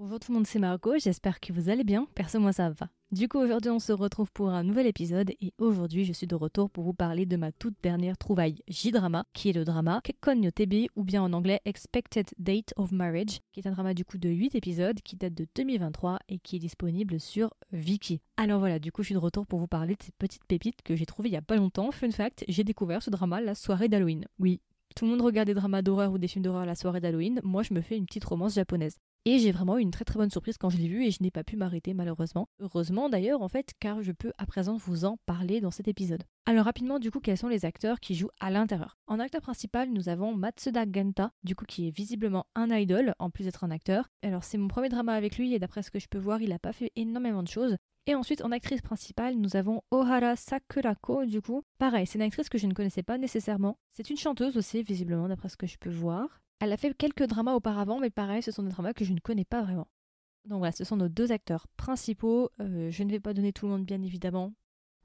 Bonjour tout le monde, c'est Marco. j'espère que vous allez bien. Perso, moi ça va. Du coup, aujourd'hui, on se retrouve pour un nouvel épisode et aujourd'hui, je suis de retour pour vous parler de ma toute dernière trouvaille J-drama, qui est le drama Kekkon Tebi ou bien en anglais Expected Date of Marriage, qui est un drama du coup de 8 épisodes qui date de 2023 et qui est disponible sur Viki. Alors voilà, du coup, je suis de retour pour vous parler de ces petites pépites que j'ai trouvées il y a pas longtemps. Fun fact, j'ai découvert ce drama la soirée d'Halloween. Oui, tout le monde regarde des dramas d'horreur ou des films d'horreur la soirée d'Halloween. Moi, je me fais une petite romance japonaise. Et j'ai vraiment eu une très très bonne surprise quand je l'ai vu et je n'ai pas pu m'arrêter malheureusement. Heureusement d'ailleurs en fait car je peux à présent vous en parler dans cet épisode. Alors rapidement du coup quels sont les acteurs qui jouent à l'intérieur En acteur principal nous avons Matsuda Genta du coup qui est visiblement un idol en plus d'être un acteur. Alors c'est mon premier drama avec lui et d'après ce que je peux voir il n'a pas fait énormément de choses. Et ensuite, en actrice principale, nous avons Ohara Sakurako, du coup. Pareil, c'est une actrice que je ne connaissais pas nécessairement. C'est une chanteuse aussi, visiblement, d'après ce que je peux voir. Elle a fait quelques dramas auparavant, mais pareil, ce sont des dramas que je ne connais pas vraiment. Donc voilà, ce sont nos deux acteurs principaux. Euh, je ne vais pas donner tout le monde, bien évidemment,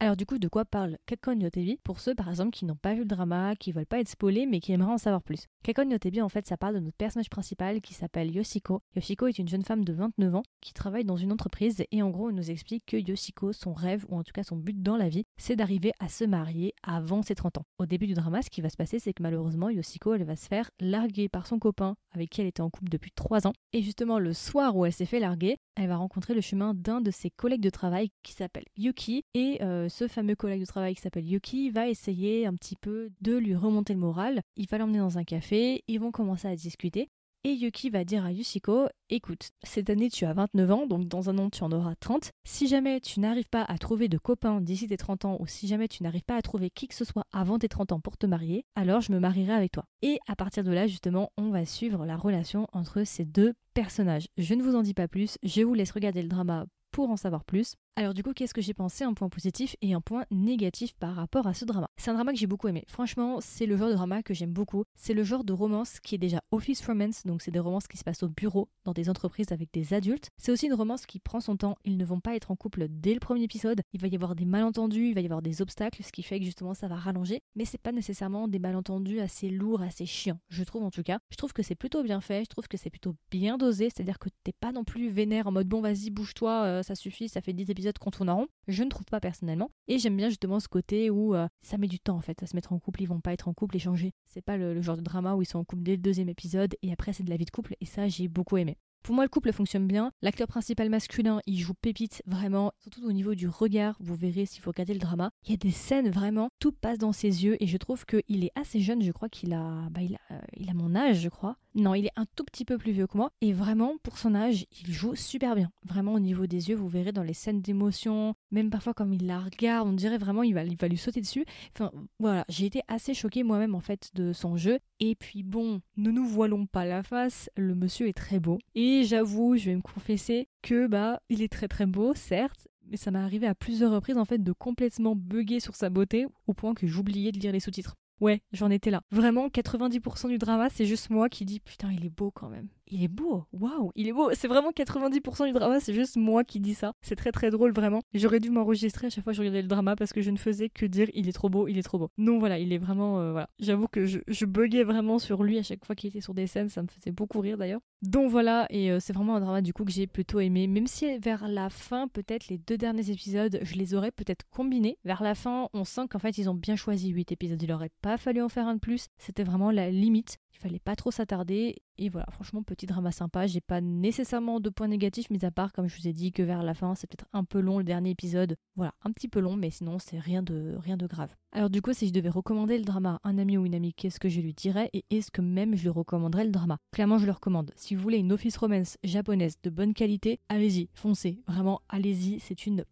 alors du coup, de quoi parle Kakon Yotebi pour ceux par exemple qui n'ont pas vu le drama, qui ne veulent pas être spoilés mais qui aimeraient en savoir plus Kakon Yotebi en fait ça parle de notre personnage principal qui s'appelle Yoshiko. Yoshiko est une jeune femme de 29 ans qui travaille dans une entreprise et en gros elle nous explique que Yoshiko, son rêve ou en tout cas son but dans la vie, c'est d'arriver à se marier avant ses 30 ans. Au début du drama, ce qui va se passer c'est que malheureusement Yoshiko elle va se faire larguer par son copain avec qui elle était en couple depuis 3 ans et justement le soir où elle s'est fait larguer, elle va rencontrer le chemin d'un de ses collègues de travail qui s'appelle Yuki. Et euh, ce fameux collègue de travail qui s'appelle Yuki va essayer un petit peu de lui remonter le moral. Il va l'emmener dans un café, ils vont commencer à discuter. Et Yuki va dire à Yusiko « Écoute, cette année tu as 29 ans, donc dans un an tu en auras 30. Si jamais tu n'arrives pas à trouver de copain d'ici tes 30 ans, ou si jamais tu n'arrives pas à trouver qui que ce soit avant tes 30 ans pour te marier, alors je me marierai avec toi. Et à partir de là, justement, on va suivre la relation entre ces deux personnages. Je ne vous en dis pas plus, je vous laisse regarder le drama pour en savoir plus. Alors du coup, qu'est-ce que j'ai pensé Un point positif et un point négatif par rapport à ce drama. C'est un drama que j'ai beaucoup aimé. Franchement, c'est le genre de drama que j'aime beaucoup. C'est le genre de romance qui est déjà office romance, donc c'est des romances qui se passent au bureau, dans des entreprises avec des adultes. C'est aussi une romance qui prend son temps. Ils ne vont pas être en couple dès le premier épisode. Il va y avoir des malentendus, il va y avoir des obstacles, ce qui fait que justement ça va rallonger. Mais c'est pas nécessairement des malentendus assez lourds, assez chiants. Je trouve en tout cas. Je trouve que c'est plutôt bien fait. Je trouve que c'est plutôt bien dosé. C'est-à-dire que t'es pas non plus vénère en mode bon vas-y bouge-toi, euh, ça suffit, ça fait 10 épisodes qu'on rond. Je ne trouve pas personnellement. Et j'aime bien justement ce côté où euh, ça met du temps en fait à se mettre en couple. Ils vont pas être en couple et changer. C'est pas le, genre de drama où ils sont en couple dès le deuxième épisode et après c'est de la vie de couple. Et ça, j'ai beaucoup aimé. Pour moi, le couple fonctionne bien. L'acteur principal masculin, il joue pépite, vraiment. Surtout au niveau du regard, vous verrez s'il faut regarder le drama. Il y a des scènes, vraiment, tout passe dans ses yeux. Et je trouve qu'il est assez jeune, je crois qu'il a, bah, euh, il a mon âge, je crois. Non, il est un tout petit peu plus vieux que moi. Et vraiment, pour son âge, il joue super bien. Vraiment, au niveau des yeux, vous verrez dans les scènes d'émotion, même parfois comme il la regarde, on dirait vraiment il va, lui sauter dessus. Enfin, voilà, j'ai été assez choquée moi-même en fait de son jeu. Et puis bon, ne nous voilons pas la face, le monsieur est très beau. Et j'avoue, je vais me confesser que bah, il est très très beau, certes, mais ça m'est arrivé à plusieurs reprises en fait de complètement bugger sur sa beauté au point que j'oubliais de lire les sous-titres. Ouais, j'en étais là. Vraiment, 90% du drama, c'est juste moi qui dis putain, il est beau quand même il est beau, waouh, il est beau. C'est vraiment 90% du drama, c'est juste moi qui dis ça. C'est très très drôle, vraiment. J'aurais dû m'enregistrer à chaque fois que je regardais le drama parce que je ne faisais que dire il est trop beau, il est trop beau. Non, voilà, il est vraiment. Euh, voilà. J'avoue que je, buguais vraiment sur lui à chaque fois qu'il était sur des scènes, ça me faisait beaucoup rire d'ailleurs. Donc voilà, et euh, c'est vraiment un drama du coup que j'ai plutôt aimé, même si vers la fin, peut-être les deux derniers épisodes, je les aurais peut-être combinés. Vers la fin, on sent qu'en fait ils ont bien choisi huit épisodes, il aurait pas fallu en faire un de plus, c'était vraiment la limite. Il fallait pas trop s'attarder et voilà, franchement, petit drama sympa. J'ai pas nécessairement de points négatifs, mis à part, comme je vous ai dit, que vers la fin, c'est peut-être un peu long le dernier épisode. Voilà, un petit peu long, mais sinon, c'est rien de, rien de grave. Alors, du coup, si je devais recommander le drama à un ami ou une amie, qu'est-ce que je lui dirais et est-ce que même je lui recommanderais le drama Clairement, je le recommande. Si vous voulez une office romance japonaise de bonne qualité, allez-y, foncez. Vraiment, allez-y, c'est une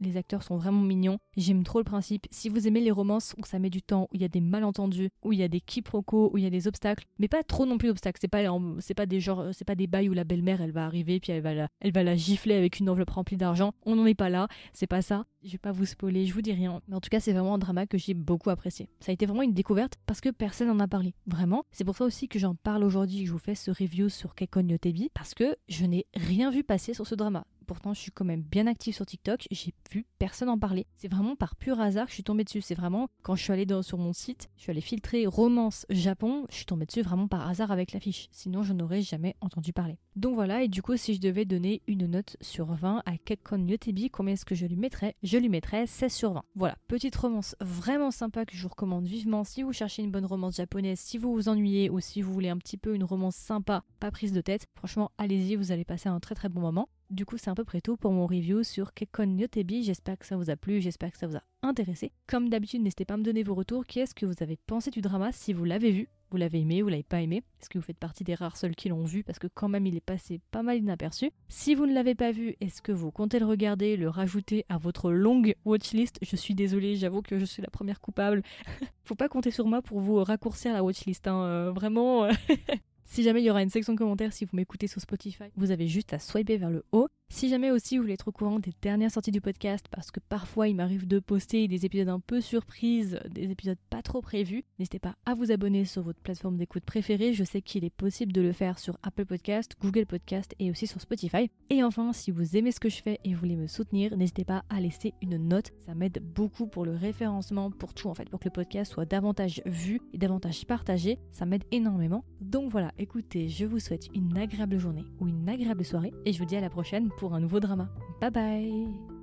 les acteurs sont vraiment mignons. J'aime trop le principe. Si vous aimez les romances où ça met du temps, où il y a des malentendus, où il y a des quiproquos, où il y a des obstacles, mais pas trop non plus d'obstacles. C'est pas, c'est pas des genres, euh, c'est pas des bails où la belle-mère elle va arriver puis elle va la, gifler avec une enveloppe remplie d'argent. On n'en est pas là. C'est pas ça. Je vais pas vous spoiler, je vous dis rien. Mais en tout cas, c'est vraiment un drama que j'ai beaucoup apprécié. Ça a été vraiment une découverte parce que personne n'en a parlé. Vraiment. C'est pour ça aussi que j'en parle aujourd'hui, que je vous fais ce review sur Kekon Tebi parce que je n'ai rien vu passer sur ce drama. Pourtant, je suis quand même bien active sur TikTok. J'ai vu personne en parler. C'est vraiment par pur hasard que je suis tombée dessus. C'est vraiment quand je suis allée sur mon site, je suis allée filtrer romance Japon. Je suis tombée dessus vraiment par hasard avec l'affiche. Sinon, je n'aurais jamais entendu parler. Donc voilà. Et du coup, si je devais donner une note sur 20 à Kekkon Yotebi, combien est-ce que je lui mettrais Je lui mettrais 16 sur 20. Voilà. Petite romance vraiment sympa que je vous recommande vivement si vous cherchez une bonne romance japonaise, si vous vous ennuyez ou si vous voulez un petit peu une romance sympa, pas prise de tête. Franchement, allez-y, vous allez passer un très très bon moment. Du coup, c'est à peu près tout pour mon review sur Kekon Yotebi. J'espère que ça vous a plu, j'espère que ça vous a intéressé. Comme d'habitude, n'hésitez pas à me donner vos retours. Qu'est-ce que vous avez pensé du drama si vous l'avez vu Vous l'avez aimé, vous l'avez pas aimé Est-ce que vous faites partie des rares seuls qui l'ont vu Parce que quand même, il est passé pas mal inaperçu. Si vous ne l'avez pas vu, est-ce que vous comptez le regarder, le rajouter à votre longue watchlist Je suis désolée, j'avoue que je suis la première coupable. Faut pas compter sur moi pour vous raccourcir la watchlist. Hein. Euh, vraiment. Si jamais il y aura une section commentaires si vous m'écoutez sur Spotify, vous avez juste à swiper vers le haut si jamais aussi vous voulez être au courant des dernières sorties du podcast, parce que parfois il m'arrive de poster des épisodes un peu surprises, des épisodes pas trop prévus, n'hésitez pas à vous abonner sur votre plateforme d'écoute préférée. Je sais qu'il est possible de le faire sur Apple Podcast, Google Podcast et aussi sur Spotify. Et enfin, si vous aimez ce que je fais et voulez me soutenir, n'hésitez pas à laisser une note. Ça m'aide beaucoup pour le référencement, pour tout en fait, pour que le podcast soit davantage vu et davantage partagé. Ça m'aide énormément. Donc voilà, écoutez, je vous souhaite une agréable journée ou une agréable soirée et je vous dis à la prochaine pour un nouveau drama. Bye bye